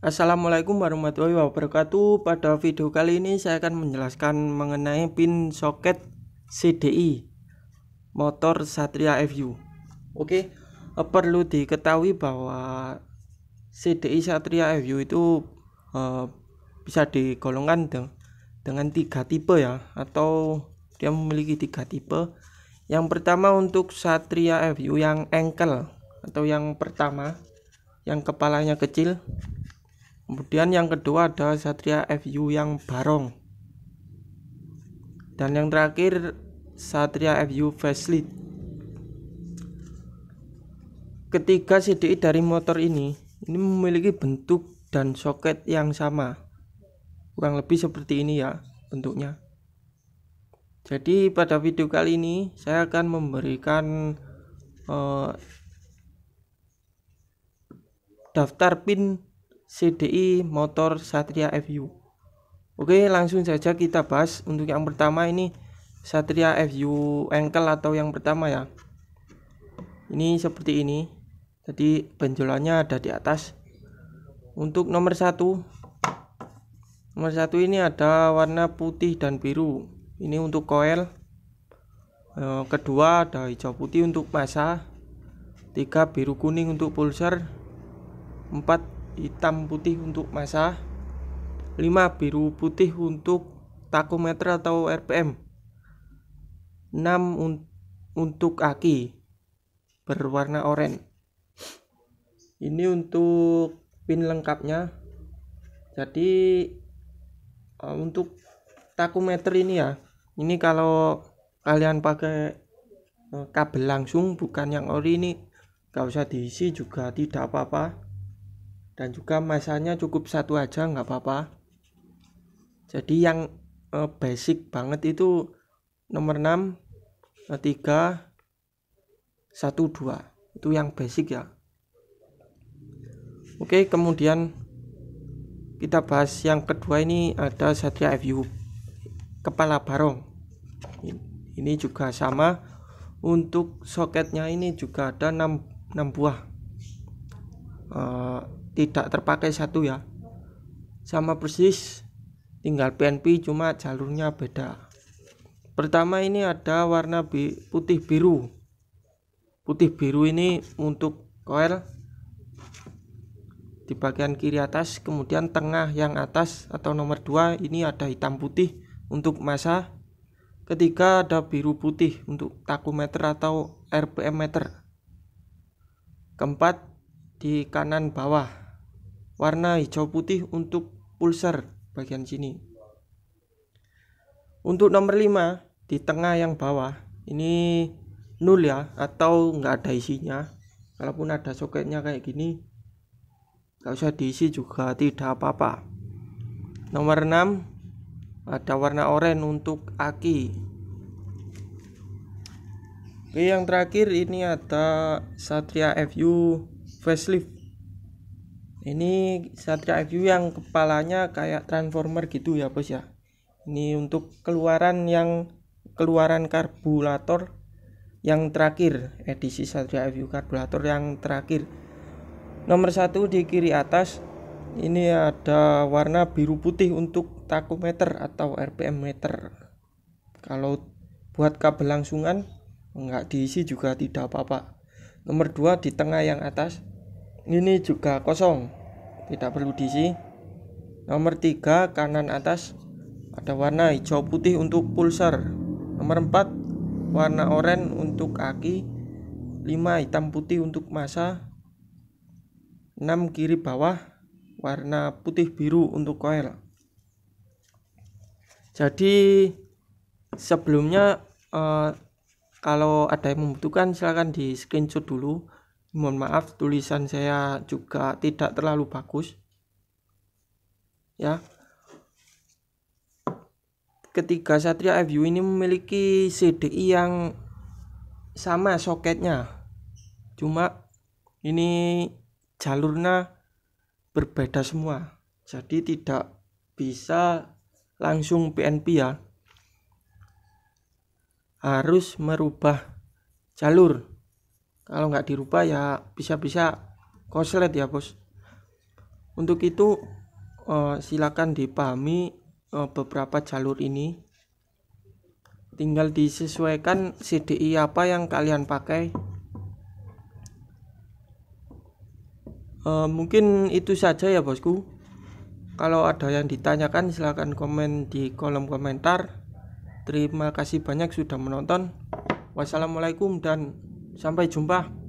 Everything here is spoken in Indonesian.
Assalamualaikum warahmatullahi wabarakatuh Pada video kali ini saya akan menjelaskan mengenai pin soket CDI Motor Satria FU Oke, eh, perlu diketahui bahwa CDI Satria FU itu uh, bisa digolongkan de dengan tiga tipe ya Atau dia memiliki tiga tipe Yang pertama untuk Satria FU yang engkel Atau yang pertama yang kepalanya kecil Kemudian yang kedua ada Satria FU yang barong. Dan yang terakhir Satria FU facelift. Ketiga CDI dari motor ini ini memiliki bentuk dan soket yang sama. Kurang lebih seperti ini ya bentuknya. Jadi pada video kali ini saya akan memberikan uh, daftar pin CDI Motor Satria FU. Oke, langsung saja kita bahas untuk yang pertama ini Satria FU engkel atau yang pertama ya. Ini seperti ini. Jadi benjolannya ada di atas. Untuk nomor satu Nomor satu ini ada warna putih dan biru. Ini untuk koil. E, kedua ada hijau putih untuk masa. Tiga biru kuning untuk pulser. Empat hitam putih untuk masa, 5 biru putih untuk takometer atau RPM 6 un untuk aki berwarna oranye ini untuk pin lengkapnya jadi eh, untuk takometer ini ya ini kalau kalian pakai eh, kabel langsung bukan yang ori ini gak usah diisi juga tidak apa-apa dan juga masanya cukup satu aja nggak apa-apa jadi yang uh, basic banget itu nomor 6 3 1 2 itu yang basic ya Oke kemudian kita bahas yang kedua ini ada Satria FU kepala barong ini juga sama untuk soketnya ini juga ada 6, 6 buah uh, tidak terpakai satu ya sama persis tinggal PNP cuma jalurnya beda pertama ini ada warna putih biru putih biru ini untuk koel di bagian kiri atas kemudian tengah yang atas atau nomor dua ini ada hitam putih untuk masa. ketiga ada biru putih untuk takometer atau RPM meter keempat di kanan bawah warna hijau putih untuk pulser bagian sini untuk nomor 5 di tengah yang bawah ini nul ya atau enggak ada isinya kalaupun ada soketnya kayak gini nggak usah diisi juga tidak apa-apa nomor 6 ada warna oranye untuk aki oke yang terakhir ini ada Satria FU facelift ini Satria FU yang kepalanya kayak transformer gitu ya bos ya ini untuk keluaran yang keluaran karburator yang terakhir edisi Satria FU karburator yang terakhir nomor satu di kiri atas ini ada warna biru putih untuk takometer atau RPM meter kalau buat kabel langsungan nggak diisi juga tidak apa-apa nomor 2 di tengah yang atas ini juga kosong tidak perlu diisi nomor 3 kanan atas ada warna hijau putih untuk pulsar nomor 4 warna oranye untuk aki. 5 hitam putih untuk masa 6 kiri bawah warna putih biru untuk coil. jadi sebelumnya eh, kalau ada yang membutuhkan silahkan di screenshot dulu mohon maaf tulisan saya juga tidak terlalu bagus ya ketiga Satria FU ini memiliki CDI yang sama soketnya cuma ini jalurnya berbeda semua jadi tidak bisa langsung PNP ya harus merubah jalur kalau nggak dirubah ya bisa-bisa koslet ya bos untuk itu eh, silakan dipahami eh, beberapa jalur ini tinggal disesuaikan CDI apa yang kalian pakai eh, mungkin itu saja ya bosku kalau ada yang ditanyakan silakan komen di kolom komentar Terima kasih banyak sudah menonton. Wassalamualaikum dan sampai jumpa.